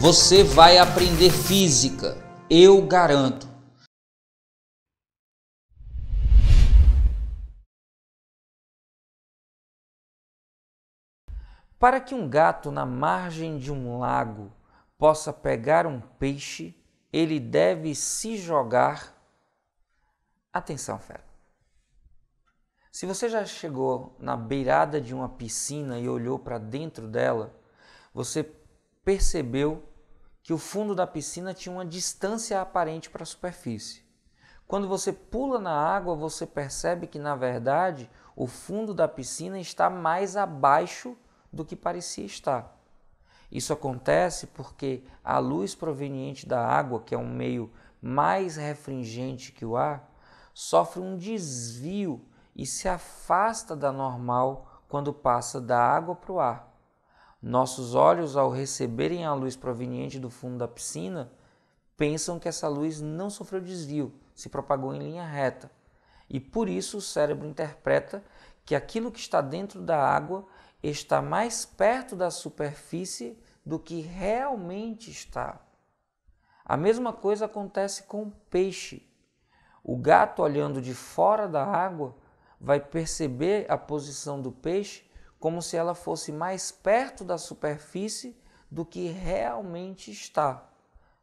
Você vai aprender física, eu garanto. Para que um gato na margem de um lago possa pegar um peixe, ele deve se jogar. Atenção, fera. Se você já chegou na beirada de uma piscina e olhou para dentro dela, você percebeu que o fundo da piscina tinha uma distância aparente para a superfície. Quando você pula na água, você percebe que, na verdade, o fundo da piscina está mais abaixo do que parecia estar. Isso acontece porque a luz proveniente da água, que é um meio mais refringente que o ar, sofre um desvio e se afasta da normal quando passa da água para o ar. Nossos olhos, ao receberem a luz proveniente do fundo da piscina, pensam que essa luz não sofreu desvio, se propagou em linha reta. E por isso o cérebro interpreta que aquilo que está dentro da água está mais perto da superfície do que realmente está. A mesma coisa acontece com o peixe. O gato, olhando de fora da água, vai perceber a posição do peixe como se ela fosse mais perto da superfície do que realmente está.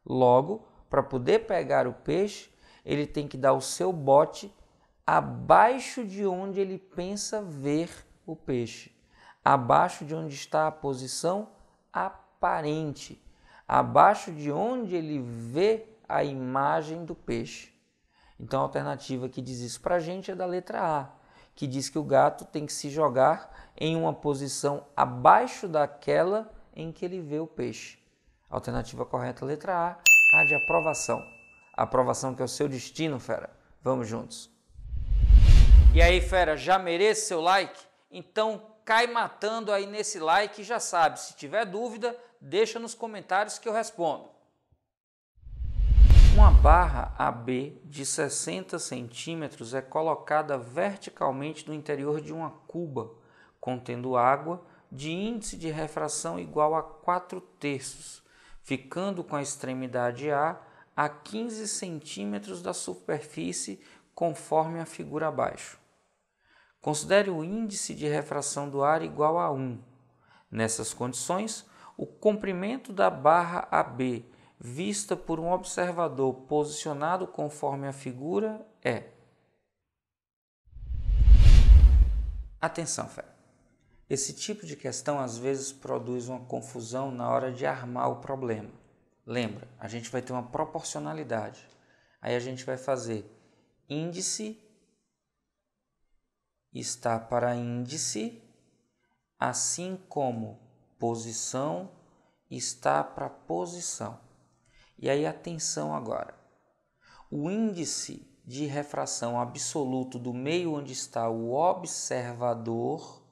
Logo, para poder pegar o peixe, ele tem que dar o seu bote abaixo de onde ele pensa ver o peixe, abaixo de onde está a posição aparente, abaixo de onde ele vê a imagem do peixe. Então a alternativa que diz isso para a gente é da letra A que diz que o gato tem que se jogar em uma posição abaixo daquela em que ele vê o peixe. Alternativa correta, letra A, a de aprovação. aprovação que é o seu destino, fera. Vamos juntos. E aí, fera, já merece seu like? Então cai matando aí nesse like e já sabe, se tiver dúvida, deixa nos comentários que eu respondo barra AB de 60 centímetros é colocada verticalmente no interior de uma cuba, contendo água de índice de refração igual a 4 terços, ficando com a extremidade A a 15 centímetros da superfície, conforme a figura abaixo. Considere o índice de refração do ar igual a 1. Nessas condições, o comprimento da barra AB vista por um observador posicionado conforme a figura é. Atenção, fé. Esse tipo de questão às vezes produz uma confusão na hora de armar o problema. Lembra, a gente vai ter uma proporcionalidade. Aí a gente vai fazer índice está para índice, assim como posição está para posição. E aí atenção agora. O índice de refração absoluto do meio onde está o observador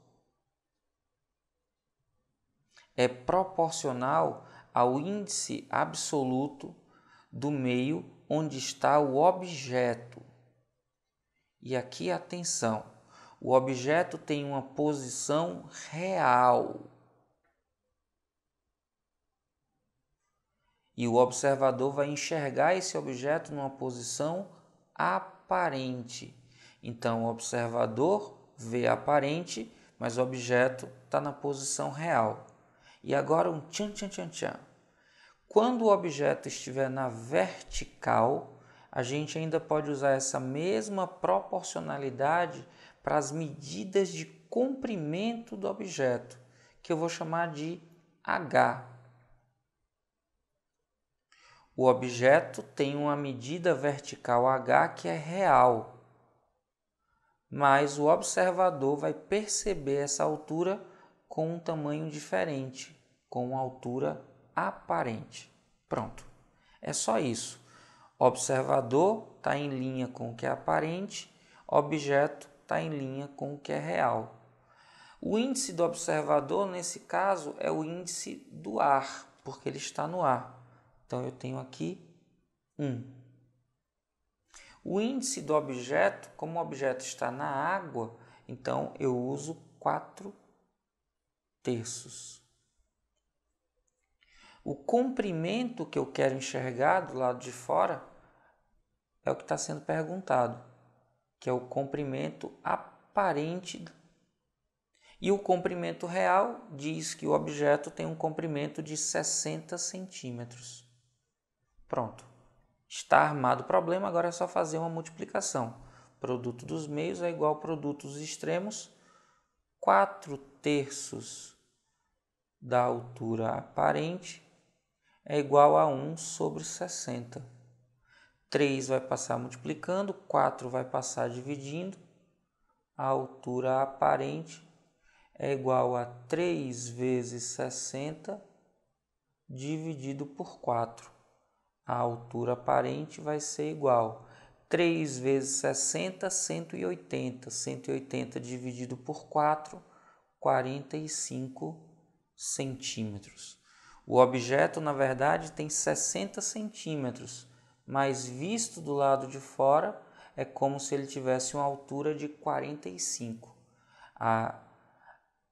é proporcional ao índice absoluto do meio onde está o objeto. E aqui atenção, o objeto tem uma posição real. e o observador vai enxergar esse objeto numa posição aparente. Então, o observador vê aparente, mas o objeto está na posição real. E agora um tchan tchan tchan tchan. Quando o objeto estiver na vertical, a gente ainda pode usar essa mesma proporcionalidade para as medidas de comprimento do objeto, que eu vou chamar de H. O objeto tem uma medida vertical h que é real, mas o observador vai perceber essa altura com um tamanho diferente, com uma altura aparente. Pronto, é só isso. Observador está em linha com o que é aparente, objeto está em linha com o que é real. O índice do observador, nesse caso, é o índice do ar, porque ele está no ar. Então eu tenho aqui 1. Um. O índice do objeto, como o objeto está na água, então eu uso 4 terços. O comprimento que eu quero enxergar do lado de fora é o que está sendo perguntado, que é o comprimento aparente. E o comprimento real diz que o objeto tem um comprimento de 60 centímetros. Pronto. Está armado o problema, agora é só fazer uma multiplicação. Produto dos meios é igual ao produto dos extremos. 4 terços da altura aparente é igual a 1 sobre 60. 3 vai passar multiplicando, 4 vai passar dividindo. A altura aparente é igual a 3 vezes 60 dividido por 4 a altura aparente vai ser igual 3 vezes 60, 180. 180 dividido por 4, 45 centímetros. O objeto, na verdade, tem 60 centímetros, mas visto do lado de fora, é como se ele tivesse uma altura de 45. A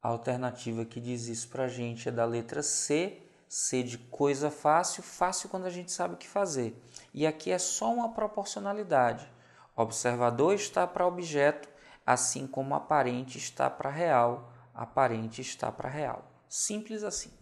alternativa que diz isso para a gente é da letra C, ser de coisa fácil, fácil quando a gente sabe o que fazer. E aqui é só uma proporcionalidade. Observador está para objeto, assim como aparente está para real, aparente está para real. Simples assim.